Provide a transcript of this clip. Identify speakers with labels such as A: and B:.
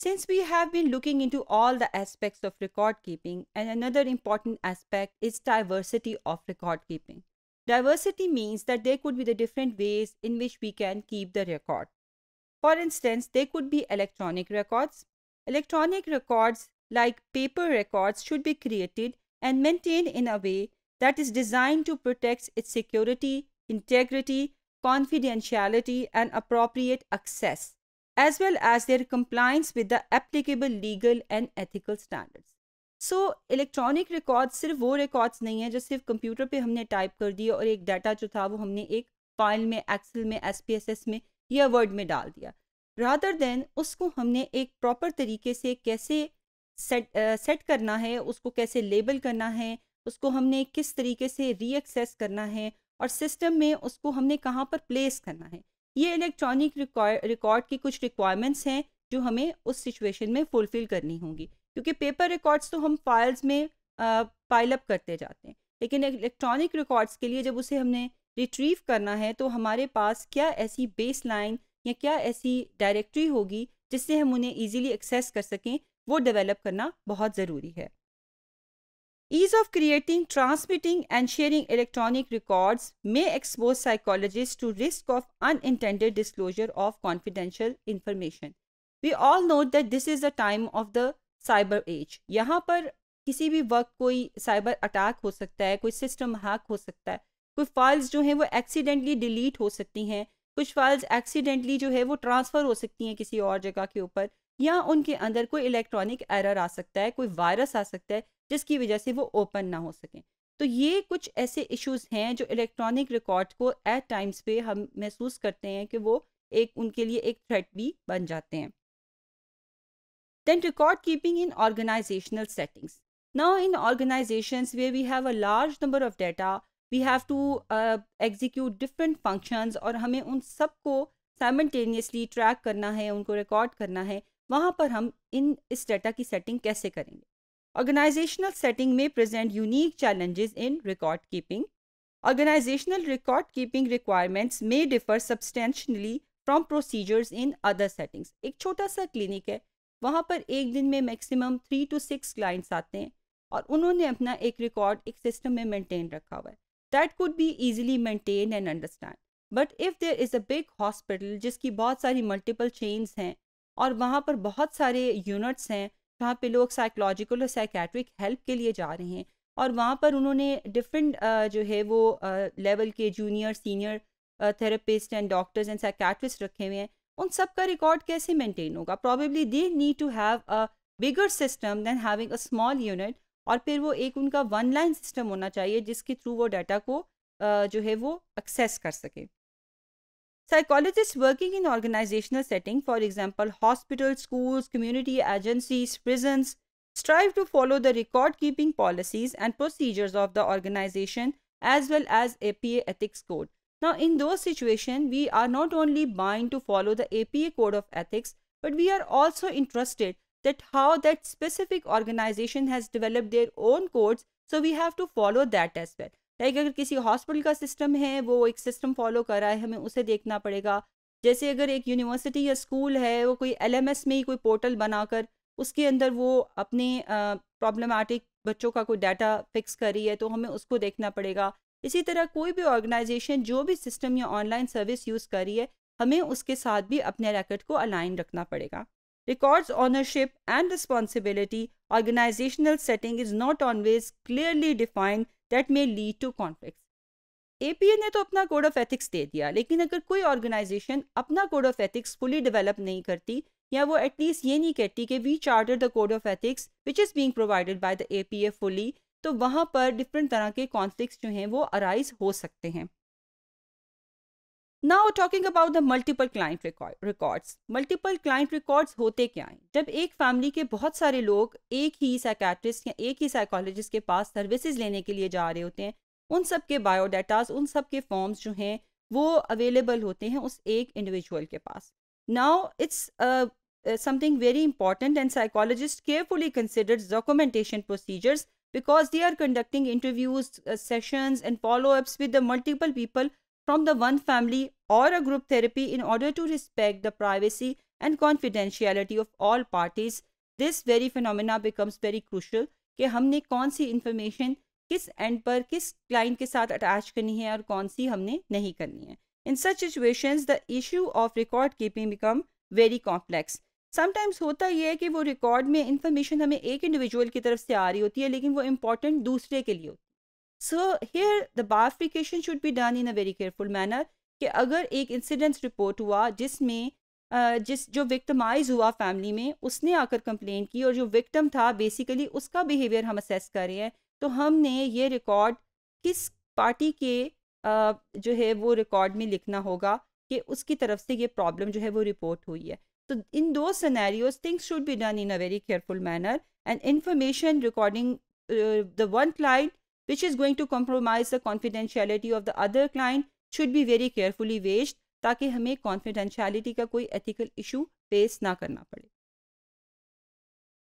A: Since we have been looking into all the aspects of record keeping, and another important aspect is diversity of record keeping. Diversity means that there could be the different ways in which we can keep the record. For instance, there could be electronic records. Electronic records like paper records should be created and maintained in a way that is designed to protect its security, integrity, confidentiality, and appropriate access. as well as their compliance with the applicable legal and ethical standards. So electronic record सिर्फ वो records नहीं है जो सिर्फ computer पे हमने type कर दिए और एक डाटा जो था वो हमने एक फाइल में एक्सेल में एस पी एस एस में या वर्ड में डाल दिया रादर देन उसको हमने एक प्रॉपर तरीके से कैसे सेट सेट uh, करना है उसको कैसे लेबल करना है उसको हमने किस तरीके से रीएक्सेस करना है और सिस्टम में उसको हमने कहाँ पर प्लेस करना है ये इलेक्ट्रॉनिक रिकॉर्ड की कुछ रिक्वायरमेंट्स हैं जो हमें उस सिचुएशन में फुलफ़िल करनी होंगी क्योंकि पेपर रिकॉर्ड्स तो हम फाइल्स में पाइलअप करते जाते हैं लेकिन इलेक्ट्रॉनिक रिकॉर्ड्स के लिए जब उसे हमने रिट्रीव करना है तो हमारे पास क्या ऐसी बेस लाइन या क्या ऐसी डायरेक्टरी होगी जिससे हम उन्हें ईजिली एक्सेस कर सकें वो डेवलप करना बहुत ज़रूरी है Ease of creating, transmitting and sharing electronic records may expose psychologists to risk of unintended disclosure of confidential information. We all know that this is the time of the cyber age. यहाँ पर किसी भी वक्त कोई cyber attack हो सकता है कोई system hack हो सकता है कोई files जो हैं वो accidentally delete हो सकती हैं कुछ files accidentally जो है वो transfer हो सकती हैं किसी और जगह के ऊपर या उनके अंदर कोई electronic error आ सकता है कोई virus आ सकता है जिसकी वजह से वो ओपन ना हो सकें तो ये कुछ ऐसे इश्यूज हैं जो इलेक्ट्रॉनिक रिकॉर्ड को एट टाइम्स पे हम महसूस करते हैं कि वो एक उनके लिए एक थ्रेट भी बन जाते हैं then record keeping in organisational settings now in organisation way we have a large number of data we have to execute different functions और हमें उन सब को साइमल्टेनियसली ट्रैक करना है उनको रिकॉर्ड करना है वहाँ पर हम इन इस डेटा की सेटिंग कैसे करेंगे ऑर्गेनाइजेशनल सेटिंग में present unique challenges in record keeping organisational record keeping requirements में differ substantially from procedures in other settings एक छोटा सा क्लिनिक है वहाँ पर एक दिन में maximum three to six clients आते हैं और उन्होंने अपना एक रिकॉर्ड एक सिस्टम में मेंटेन रखा हुआ है that could be easily maintain and understand but if there is a big hospital जिसकी बहुत सारी मल्टीपल चेन्स हैं और वहाँ पर बहुत सारे यूनिट्स हैं जहाँ पे लोग साइकोलॉजिकल और साइकेट्रिक हेल्प के लिए जा रहे हैं और वहाँ पर उन्होंने डिफरेंट जो है वो लेवल के junior senior therapist and doctors and psychiatrist रखे हुए हैं उन सब का रिकॉर्ड कैसे मेंटेन होगा probably they need to have a bigger system than having a small unit और फिर वो एक उनका वन लाइन सिस्टम होना चाहिए जिसके थ्रू वो डाटा को जो है वो एक्सेस कर सके Psychologists working in organizational setting, for example, hospitals, schools, community agencies, prisons, strive to follow the record-keeping policies and procedures of the organization as well as APA ethics code. Now, in those situations, we are not only bound to follow the APA code of ethics, but we are also interested that how that specific organization has developed their own codes. So we have to follow that as well. Like अगर किसी hospital का system है वो एक system follow कर रहा है हमें उसे देखना पड़ेगा जैसे अगर एक यूनिवर्सिटी या स्कूल है वो कोई एल में ही कोई पोर्टल बनाकर उसके अंदर वो अपने प्रॉब्लमेटिक बच्चों का कोई डाटा फिक्स करी है तो हमें उसको देखना पड़ेगा इसी तरह कोई भी ऑर्गेनाइजेशन जो भी सिस्टम या ऑनलाइन सर्विस यूज़ करी है हमें उसके साथ भी अपने रैकेट को अलाइन रखना पड़ेगा records ownership and responsibility organisational setting is not always clearly defined that may lead to conflict ए ने तो अपना कोड ऑफ एथिक्स दे दिया लेकिन अगर कोई ऑर्गेनाइजेशन अपना code of ethics fully develop नहीं करती या वो एटलीस्ट ये नहीं कहती कि we charter the code of ethics which is being provided by the ए फुली तो वहाँ पर डिफरेंट तरह के कॉन्फ्लिक्ट जो हैं वो अराइज हो सकते हैं now talking about the multiple client records multiple client records होते क्या हैं जब एक फैमिली के बहुत सारे लोग एक ही साइकेट्रिस्ट या एक ही साइकोलॉजिस्ट के पास सर्विसेज लेने के लिए जा रहे होते हैं उन सब के बायोडाटाज उन सब के फॉर्म्स जो हैं वो अवेलेबल होते हैं उस एक इंडिविजुअल के पास now it's something very important and psychologist carefully considers documentation procedures because they are conducting interviews uh, and follow ups with the multiple people from the one family or a group therapy in order to respect the privacy and confidentiality of all parties this very phenomena becomes very crucial कि हमने कौन सी information किस and पर किस client के साथ attach करनी है और कौन सी हमने नहीं करनी है in such situations the issue of record keeping become very complex sometimes होता यह है कि वो रिकॉर्ड में इंफॉर्मेशन हमें एक इंडिविजुअल की तरफ से आ रही होती है लेकिन वो इम्पॉर्टेंट दूसरे के लिए होती है so here the verification should be done in a very careful manner कि अगर एक इंसिडेंस रिपोर्ट हुआ जिसमें जिस जो विक्टमाइज हुआ फैमिली में उसने आकर कंप्लेन की और जो विक्टम था बेसिकली उसका बिहेवियर हम असेस कर रहे हैं तो हमने ये रिकॉर्ड किस पार्टी के जो है वो रिकॉर्ड में लिखना होगा कि उसकी तरफ से ये प्रॉब्लम जो है वो रिपोर्ट हुई है तो इन दो scenarios things should be done in a very careful manner and information recording the one client which is going to compromise the confidentiality of the other client should be very carefully versed ताकि हमें कॉन्फिडेंशलिटी का कोई ethical issue face ना करना पड़े